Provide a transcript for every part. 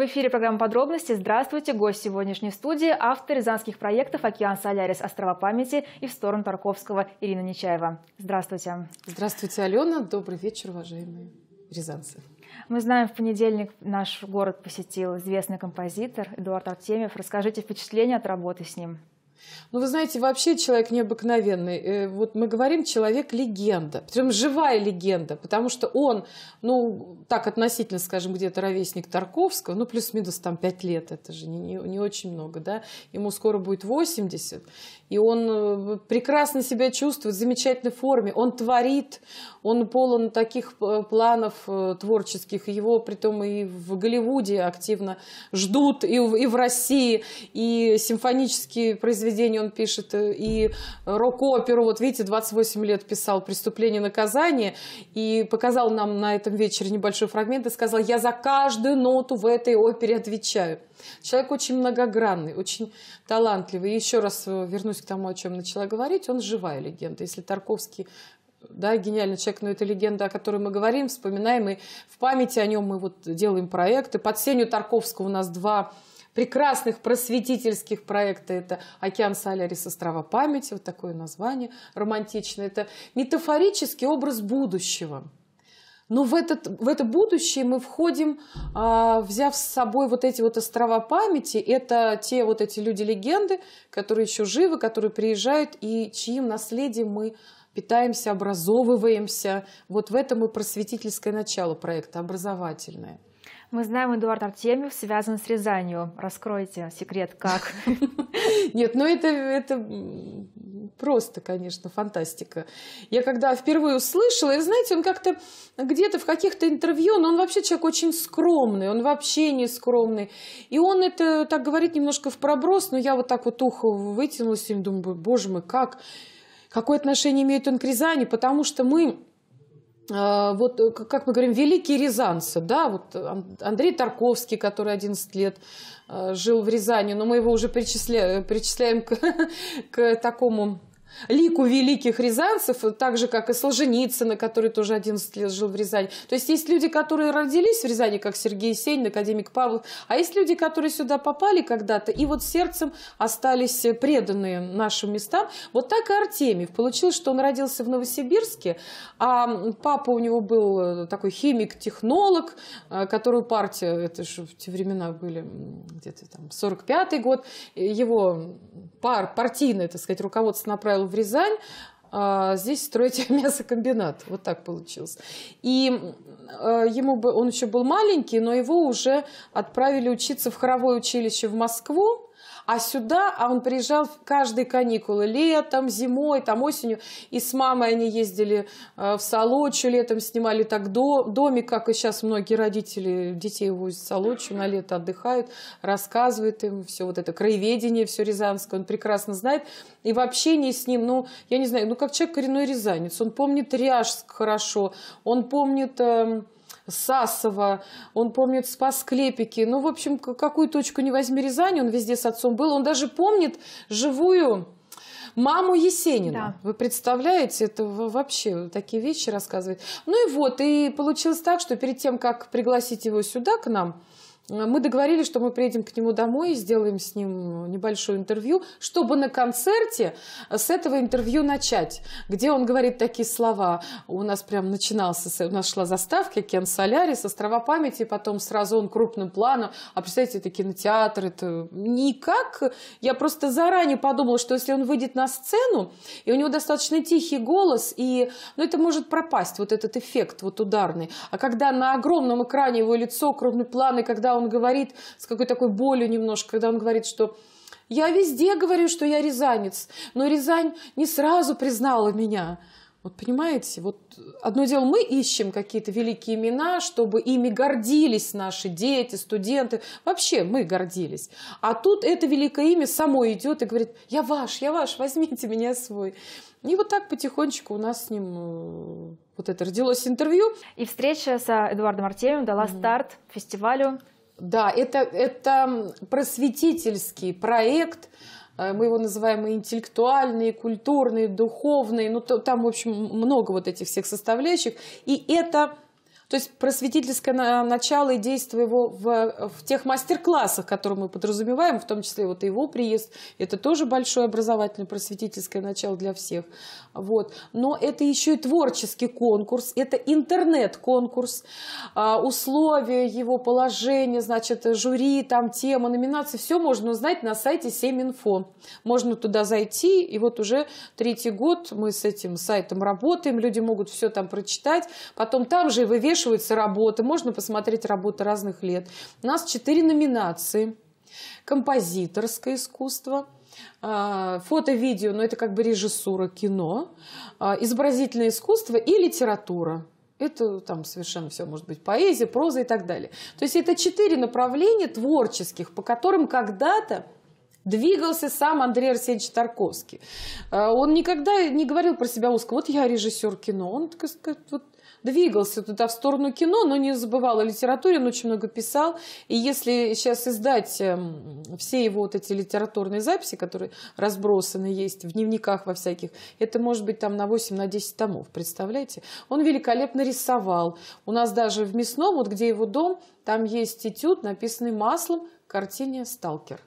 В эфире программа «Подробности». Здравствуйте. Гость сегодняшней студии – автор рязанских проектов «Океан Солярис. Острова памяти» и «В сторону Тарковского» Ирина Нечаева. Здравствуйте. Здравствуйте, Алена. Добрый вечер, уважаемые рязанцы. Мы знаем, в понедельник наш город посетил известный композитор Эдуард Артемьев. Расскажите впечатления от работы с ним. Ну, вы знаете, вообще человек необыкновенный. Э, вот мы говорим, человек-легенда. Прям живая легенда, потому что он, ну, так относительно, скажем, где-то ровесник Тарковского, ну, плюс-минус там 5 лет, это же не, не, не очень много, да. Ему скоро будет 80, и он э, прекрасно себя чувствует, в замечательной форме. Он творит, он полон таких э, планов творческих. Его, притом, и в Голливуде активно ждут, и, в и в России, и симфонические произведения произведения он пишет, э, и рок-оперу, вот видите, 28 лет писал «Преступление и наказание», и показал нам на этом вечере небольшой фрагмент и сказал, я за каждую ноту в этой опере отвечаю. Человек очень многогранный, очень талантливый. И еще раз э, вернусь к тому, о чем начала говорить, он живая легенда. Если Тарковский да, гениальный человек, но это легенда, о которой мы говорим, вспоминаем, и в памяти о нем мы вот делаем проекты. Под сенью Тарковского у нас два прекрасных просветительских проекта. Это «Океан Солярис. Острова памяти», вот такое название романтичное. Это метафорический образ будущего. Но в, этот, в это будущее мы входим, а, взяв с собой вот эти вот острова памяти. Это те вот эти люди-легенды, которые еще живы, которые приезжают и чьим наследием мы питаемся, образовываемся. Вот в этом и просветительское начало проекта, образовательное. Мы знаем, Эдуард Артемьев связан с Рязанью. Раскройте секрет, как? Нет, ну это, это просто, конечно, фантастика. Я когда впервые услышала, и знаете, он как-то где-то в каких-то интервью, но он вообще человек очень скромный, он вообще не скромный. И он это так говорит немножко в проброс, но я вот так вот ухо вытянулась и думаю, боже мой, как? Какое отношение имеет он к Рязани? Потому что мы а, вот, э, как мы говорим, великие рязанцы, да, вот Андрей Тарковский, который 11 лет э, жил в Рязани, но мы его уже перечисля... перечисляем к, к такому лику великих рязанцев, так же, как и Солженицына, который тоже 11 лет жил в Рязани. То есть есть люди, которые родились в Рязани, как Сергей Сень, академик Павлов, а есть люди, которые сюда попали когда-то и вот сердцем остались преданные нашим местам. Вот так и Артемьев. Получилось, что он родился в Новосибирске, а папа у него был э, такой химик-технолог, э, которую партия, это же в те времена были где-то там 45-й год, его пар, партийное, так сказать, руководство направило переехал в Рязань, а здесь строить мясокомбинат. Вот так получилось. И а, ему бы, он еще был маленький, но его уже отправили учиться в хоровое училище в Москву. А сюда, а он приезжал в каждые каникулы, летом, зимой, там осенью. И с мамой они ездили э, в Солочу, летом снимали так домик, как и сейчас многие родители детей возят в Солочу, на лето отдыхают, рассказывают им все вот это краеведение, все рязанское, он прекрасно знает. И в общении с ним, ну, я не знаю, ну, как человек коренной рязанец, он помнит Ряжск хорошо, он помнит... Э, Сасово, он помнит спас клепики. Ну, в общем, какую точку не возьми Рязани, он везде с отцом был. Он даже помнит живую маму Есенина. Да. Вы представляете, это вообще такие вещи рассказывает. Ну и вот, и получилось так, что перед тем, как пригласить его сюда к нам, мы договорились, что мы приедем к нему домой и сделаем с ним небольшое интервью, чтобы на концерте с этого интервью начать, где он говорит такие слова. У нас прям начинался, у нас шла заставка Кен Солярис, Острова памяти, потом сразу он крупным планом. А представьте, это кинотеатр, это никак. Я просто заранее подумала, что если он выйдет на сцену, и у него достаточно тихий голос, и ну, это может пропасть, вот этот эффект вот ударный. А когда на огромном экране его лицо, крупный план, и когда он говорит с какой-то такой болью немножко, когда он говорит, что я везде говорю, что я рязанец, но Рязань не сразу признала меня. Вот понимаете, вот одно дело, мы ищем какие-то великие имена, чтобы ими гордились наши дети, студенты. Вообще мы гордились. А тут это великое имя само идет и говорит, я ваш, я ваш, возьмите меня свой. И вот так потихонечку у нас с ним э, вот это родилось интервью. И встреча с Эдуардом Артемьевым дала mm-hmm. старт фестивалю да, это, это просветительский проект, э, мы его называем и интеллектуальный, и культурный, и духовный, ну то, там, в общем, много вот этих всех составляющих. И это то есть просветительское начало и действие его в, в тех мастер-классах, которые мы подразумеваем, в том числе вот его приезд, это тоже большое образовательное просветительское начало для всех. Вот. Но это еще и творческий конкурс, это интернет-конкурс, а, условия его положения, значит, жюри, там, тема, номинации, все можно узнать на сайте 7 инфо. Можно туда зайти, и вот уже третий год мы с этим сайтом работаем, люди могут все там прочитать, потом там же и вывешивают взвешиваются работы, можно посмотреть работы разных лет. У нас четыре номинации. Композиторское искусство а, – фото, видео, но ну, это как бы режиссура кино, а, изобразительное искусство и литература. Это там совершенно все может быть поэзия, проза и так далее. То есть это четыре направления творческих, по которым когда-то двигался сам Андрей Арсеньевич Тарковский. А, он никогда не говорил про себя узко. Вот я режиссер кино. Он так сказать, вот двигался туда в сторону кино, но не забывал о литературе, он очень много писал. И если сейчас издать эм, все его вот эти литературные записи, которые разбросаны есть в дневниках во всяких, это может быть там на 8, на 10 томов, представляете? Он великолепно рисовал. У нас даже в Мясном, вот где его дом, там есть этюд, написанный маслом, картине «Сталкер».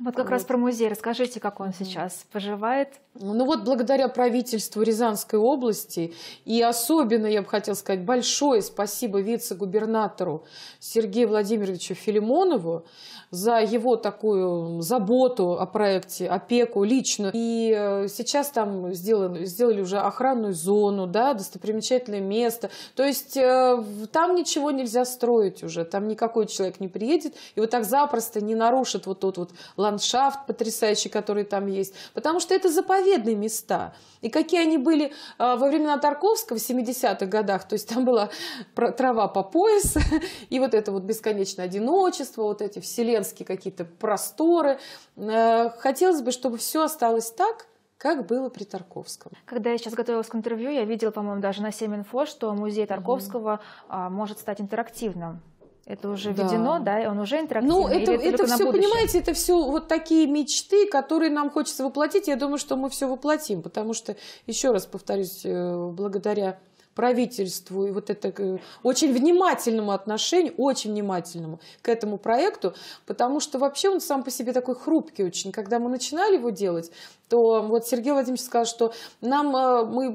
Вот как вот. раз про музей. Расскажите, как он сейчас поживает. Ну вот благодаря правительству Рязанской области и особенно, я бы хотела сказать, большое спасибо вице-губернатору Сергею Владимировичу Филимонову за его такую заботу о проекте, опеку лично. И э, сейчас там сделали, сделали уже охранную зону, да, достопримечательное место. То есть э, там ничего нельзя строить уже, там никакой человек не приедет и вот так запросто не нарушит вот тот вот ландшафт потрясающий, который там есть, потому что это заповедные места. И какие они были а, во времена Тарковского в 70-х годах, то есть там была трава по пояс, и вот это вот бесконечное одиночество, вот эти вселенские какие-то просторы. Э, хотелось бы, чтобы все осталось так, как было при Тарковском. Когда я сейчас готовилась к интервью, я видела, по-моему, даже на Семинфо, что музей Тарковского mm-hmm. может стать интерактивным это уже да. введено, да, и он уже интерактивный. Ну, это, это, это все, понимаете, это все вот такие мечты, которые нам хочется воплотить. Я думаю, что мы все воплотим, потому что, еще раз повторюсь, э, благодаря правительству и вот это э, очень внимательному отношению, очень внимательному к этому проекту, потому что вообще он сам по себе такой хрупкий очень. Когда мы начинали его делать, то вот Сергей Владимирович сказал, что нам э, мы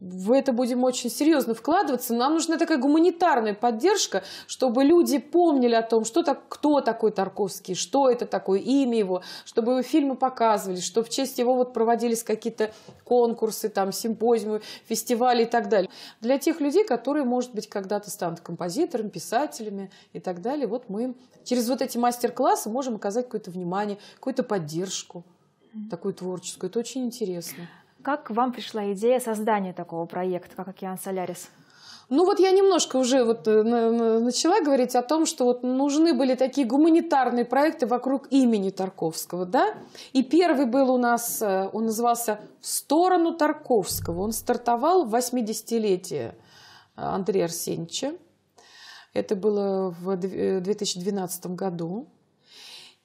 в это будем очень серьезно вкладываться, нам нужна такая гуманитарная поддержка, чтобы люди помнили о том, что так, кто такой Тарковский, что это такое, имя его, чтобы его фильмы показывали, что в честь его вот проводились какие-то конкурсы, там, симпозиумы, фестивали и так далее. Для тех людей, которые, может быть, когда-то станут композиторами, писателями и так далее, вот мы через вот эти мастер-классы можем оказать какое-то внимание, какую-то поддержку mm-hmm. такую творческую. Это очень интересно. Как вам пришла идея создания такого проекта, как «Океан Солярис»? Ну вот я немножко уже вот э, начала говорить о том, что вот нужны были такие гуманитарные проекты вокруг имени Тарковского, да? И первый был у нас, э, он назывался «В сторону Тарковского». Он стартовал в 80-летие э, Андрея Арсеньевича. Это было в 2012 году.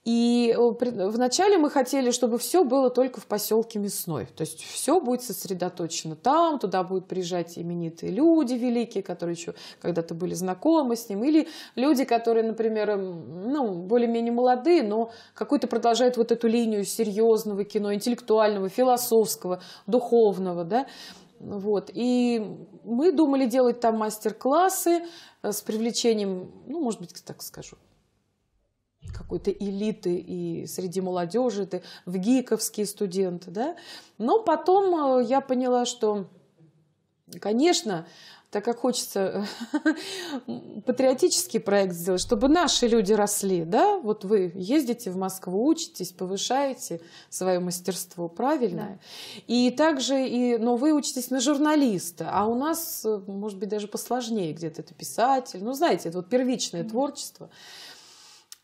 И э, вначале мы хотели, чтобы все было только в поселке Мясной. То есть все будет сосредоточено там, туда будут приезжать именитые люди великие, которые еще когда-то были знакомы с ним, или люди, которые, например, эм, ну, более-менее молодые, но какую то продолжают вот эту линию серьезного кино, интеллектуального, философского, духовного, да, вот. И мы думали делать там мастер-классы э, с привлечением, ну, может быть, так скажу, какой-то элиты и среди молодежи, ты в ГИКовские студенты, да. Но потом э, я поняла, что, конечно, так как хочется патриотический проект сделать, чтобы наши люди росли, да, вот вы ездите в Москву, учитесь, повышаете свое мастерство, правильно? Да. И также, и, но вы учитесь на журналиста, а у нас, э, может быть, даже посложнее где-то это писатель, ну, знаете, это вот первичное mm-hmm. творчество.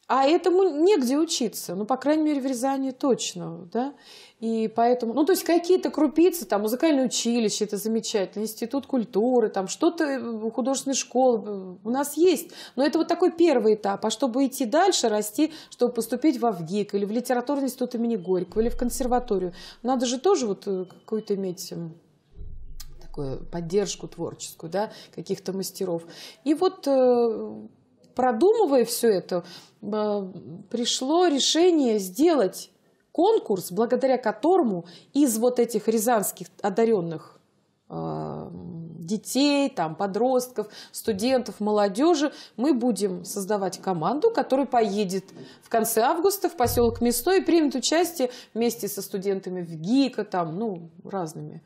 А этому негде учиться, ну, по крайней мере, в Рязани точно, да, и поэтому, ну, то есть какие-то крупицы, там, музыкальное училище, это замечательно, институт культуры, там, что-то, э, художественные школы э, у нас есть, но это вот такой первый этап, а чтобы идти дальше, расти, чтобы поступить во ВГИК или в литературный институт имени Горького или в консерваторию, надо же тоже вот э, какую-то иметь эм, такую поддержку творческую, да, каких-то мастеров. И вот продумывая все это, э, пришло решение сделать конкурс, благодаря которому из вот этих рязанских одаренных э, детей, там, подростков, студентов, молодежи, мы будем создавать команду, которая поедет в конце августа в поселок Место и примет участие вместе со студентами в ГИКа, там, ну, разными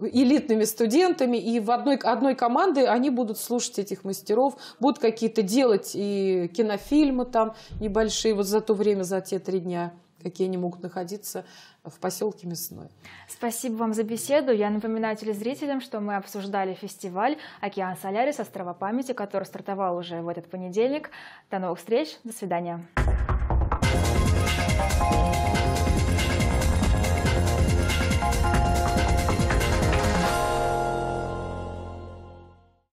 элитными студентами, и в одной, одной команде они будут слушать этих мастеров, будут какие-то делать и кинофильмы там небольшие, вот за то время, за те три дня какие они могут находиться в поселке Мясной. Спасибо вам за беседу. Я напоминаю телезрителям, что мы обсуждали фестиваль «Океан Солярис. Острова памяти», который стартовал уже в этот понедельник. До новых встреч. До свидания.